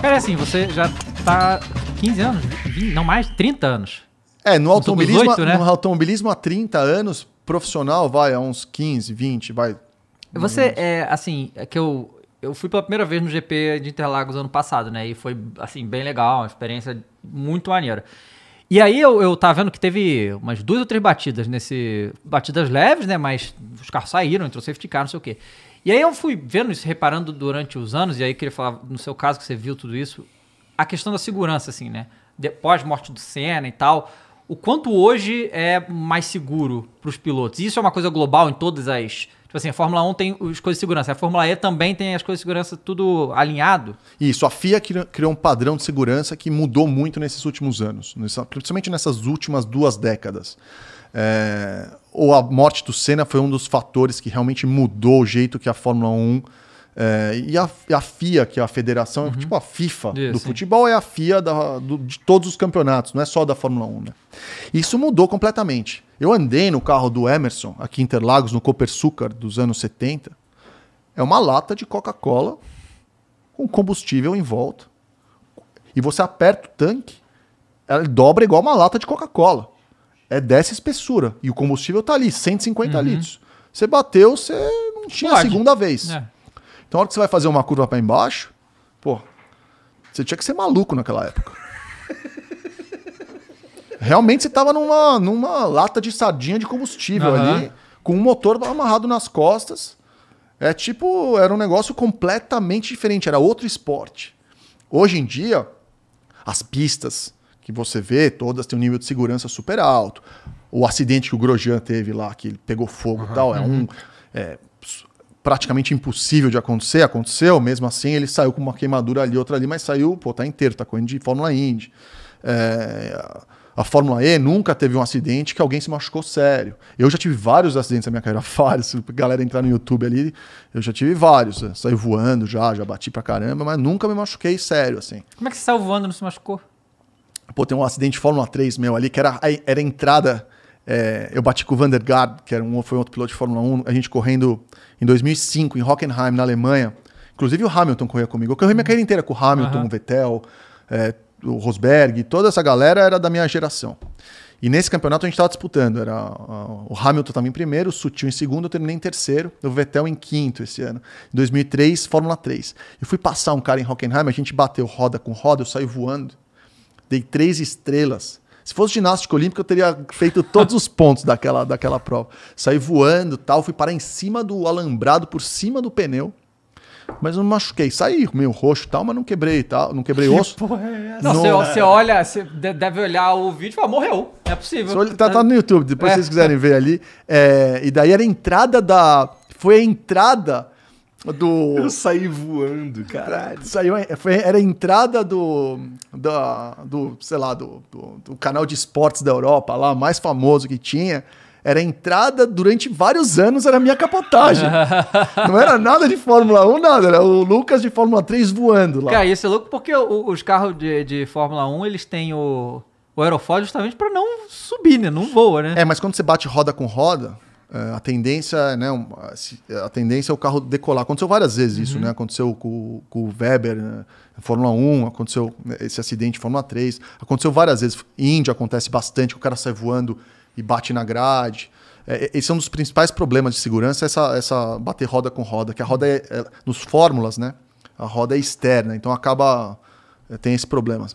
Cara, assim, você já tá 15 anos, 20, não mais, 30 anos. É, no automobilismo, 18, né? no automobilismo há 30 anos, profissional vai há uns 15, 20, vai. Você, é, assim, é que eu, eu fui pela primeira vez no GP de Interlagos ano passado, né? E foi, assim, bem legal, uma experiência muito maneira. E aí eu, eu tava vendo que teve umas duas ou três batidas nesse. Batidas leves, né? Mas os carros saíram, entrou safety car, não sei o quê. E aí eu fui vendo isso, reparando durante os anos, e aí queria falar, no seu caso que você viu tudo isso, a questão da segurança, assim, né? depois morte do Senna e tal, o quanto hoje é mais seguro para os pilotos? E isso é uma coisa global em todas as Tipo assim, a Fórmula 1 tem as coisas de segurança, a Fórmula E também tem as coisas de segurança tudo alinhado. Isso, a FIA criou um padrão de segurança que mudou muito nesses últimos anos, principalmente nessas últimas duas décadas. É, ou a morte do Senna foi um dos fatores que realmente mudou o jeito que a Fórmula 1 é, eh, e, a, a, FIA, que é a federação, uhum. tipo a FIFA do futebol, é a FIA da, do, de todos os campeonatos, não é só da Fórmula 1. Né? Isso mudou completamente. Eu andei no carro do Emerson, aqui em Interlagos, no Copersucar dos anos 70. É uma lata de Coca-Cola com combustível em volta. E você aperta o tanque, ela dobra igual uma lata de Coca-Cola é dessa espessura. E o combustível tá ali, 150 uhum. litros. Você bateu, você não tinha Pode. a segunda vez. É. Então, na hora que você vai fazer uma curva para embaixo, pô, você tinha que ser maluco naquela época. Realmente você tava numa, numa lata de sardinha de combustível uhum. ali, com um motor amarrado nas costas. É tipo, era um negócio completamente diferente, era outro esporte. Hoje em dia, as pistas, que você vê, todas têm um nível de segurança super alto. O acidente que o Grosjean teve lá, que ele pegou fogo uhum. e tal, é um. É, praticamente impossível de acontecer, aconteceu, mesmo assim ele saiu com uma queimadura ali, outra ali, mas saiu, pô, tá inteiro, tá correndo de Fórmula Indy. É, a Fórmula E nunca teve um acidente que alguém se machucou sério. Eu já tive vários acidentes na minha carreira, vários. Se a galera entrar no YouTube ali, eu já tive vários. Saiu voando já, já bati pra caramba, mas nunca me machuquei sério, assim. Como é que você saiu voando e não se machucou? Pô, tem um acidente de Fórmula 3 meu ali, que era, era a entrada. É, eu bati com o Vandergaard, que era um, foi um outro piloto de Fórmula 1, a gente correndo em 2005 em Hockenheim, na Alemanha. Inclusive o Hamilton corria comigo. Eu corri minha uhum. carreira inteira com o Hamilton, uhum. o Vettel, é, o Rosberg, toda essa galera era da minha geração. E nesse campeonato a gente estava disputando. Era, uh, o Hamilton estava em primeiro, o Sutil em segundo, eu terminei em terceiro, o Vettel em quinto esse ano. Em 2003, Fórmula 3. Eu fui passar um cara em Hockenheim, a gente bateu roda com roda, eu saí voando. Dei três estrelas. Se fosse ginástica olímpica, eu teria feito todos os pontos daquela, daquela prova. Saí voando tal, fui parar em cima do alambrado, por cima do pneu. Mas não me machuquei. Saí meio roxo e tal, mas não quebrei tal. Não quebrei osso. porra é essa? Não, você, você, olha, você deve olhar o vídeo e falar, morreu. é possível. Olha, tá, tá, no YouTube, depois é. vocês quiserem ver ali. É, e daí era a entrada da. Foi a entrada do. Eu saí voando, caralho. Saiu, é, foi, era a entrada do, do sei lá, do, do, do, canal de esportes da Europa, lá, mais famoso que tinha. Era a entrada durante vários anos, era a minha capotagem. Não era nada de Fórmula 1, nada. Era o Lucas de Fórmula 3 voando lá. Cara, isso é louco porque os carros de, de Fórmula 1, eles têm o, o aerofólio justamente para não subir, né? Não voa, né? É, mas quando você bate roda com roda, é, a tendência, né, a tendência é o carro decolar. Aconteceu várias vezes uhum. isso, né? Aconteceu com, com o Weber, né? Fórmula 1, aconteceu né, esse acidente Fórmula 3, aconteceu várias vezes. Índia acontece bastante, o cara sai voando e bate na grade. É, é, esse é um dos principais problemas de segurança, essa, essa bater roda com roda, que a roda é, é nos fórmulas, né? A roda é externa, então acaba é, tem esse problema.